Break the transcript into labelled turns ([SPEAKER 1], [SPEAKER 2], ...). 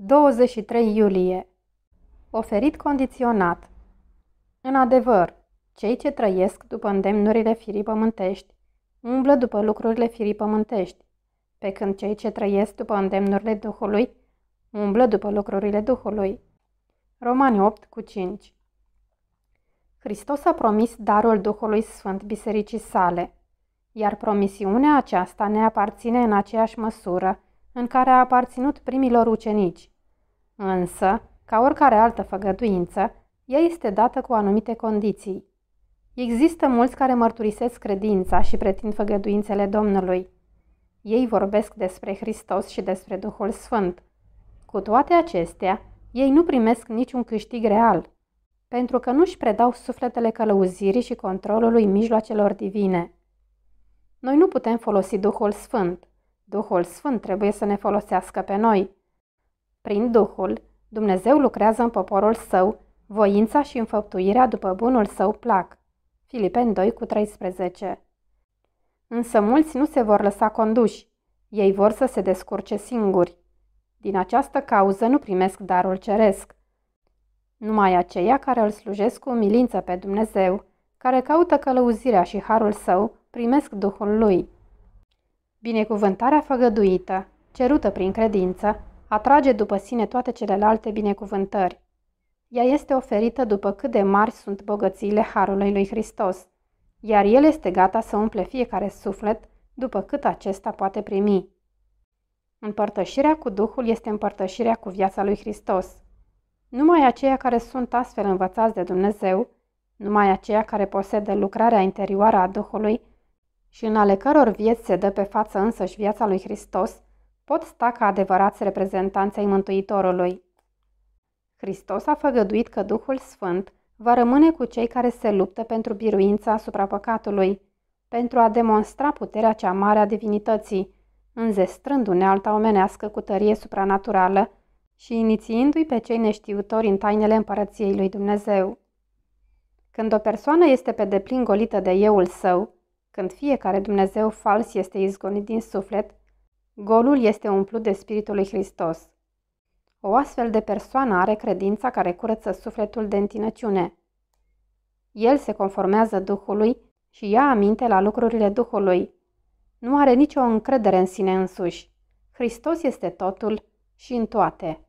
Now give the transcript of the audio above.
[SPEAKER 1] 23 iulie Oferit condiționat În adevăr, cei ce trăiesc după îndemnurile firii pământești umblă după lucrurile firii pământești, pe când cei ce trăiesc după îndemnurile Duhului umblă după lucrurile Duhului. Romani 8 cu 5 Hristos a promis darul Duhului Sfânt bisericii sale, iar promisiunea aceasta ne aparține în aceeași măsură în care a aparținut primilor ucenici. Însă, ca oricare altă făgăduință, ea este dată cu anumite condiții. Există mulți care mărturisesc credința și pretind făgăduințele Domnului. Ei vorbesc despre Hristos și despre Duhul Sfânt. Cu toate acestea, ei nu primesc niciun câștig real, pentru că nu-și predau sufletele călăuzirii și controlului mijloacelor divine. Noi nu putem folosi Duhul Sfânt, Duhul Sfânt trebuie să ne folosească pe noi. Prin Duhul, Dumnezeu lucrează în poporul său, voința și înfăptuirea după bunul său plac. Filipeni 2 cu 13 Însă mulți nu se vor lăsa conduși, ei vor să se descurce singuri. Din această cauză nu primesc darul ceresc. Numai aceia care îl slujesc cu umilință pe Dumnezeu, care caută călăuzirea și harul său, primesc Duhul lui. Binecuvântarea făgăduită, cerută prin credință, atrage după sine toate celelalte binecuvântări. Ea este oferită după cât de mari sunt bogățiile Harului lui Hristos, iar El este gata să umple fiecare suflet după cât acesta poate primi. Împărtășirea cu Duhul este împărtășirea cu viața lui Hristos. Numai aceia care sunt astfel învățați de Dumnezeu, numai aceia care posedă lucrarea interioară a Duhului, și în ale căror vieți se dă pe față însăși viața lui Hristos, pot sta ca adevărați reprezentanței Mântuitorului. Hristos a făgăduit că Duhul Sfânt va rămâne cu cei care se luptă pentru biruința asupra păcatului, pentru a demonstra puterea cea mare a divinității, înzestrând unealta omenească cu tărie supranaturală și inițiindu-i pe cei neștiutori în tainele împărăției lui Dumnezeu. Când o persoană este pe deplin golită de euul său, când fiecare Dumnezeu fals este izgonit din suflet, golul este umplut de Spiritul lui Hristos. O astfel de persoană are credința care curăță sufletul de întinăciune. El se conformează Duhului și ia aminte la lucrurile Duhului. Nu are nicio încredere în sine însuși. Hristos este totul și în toate.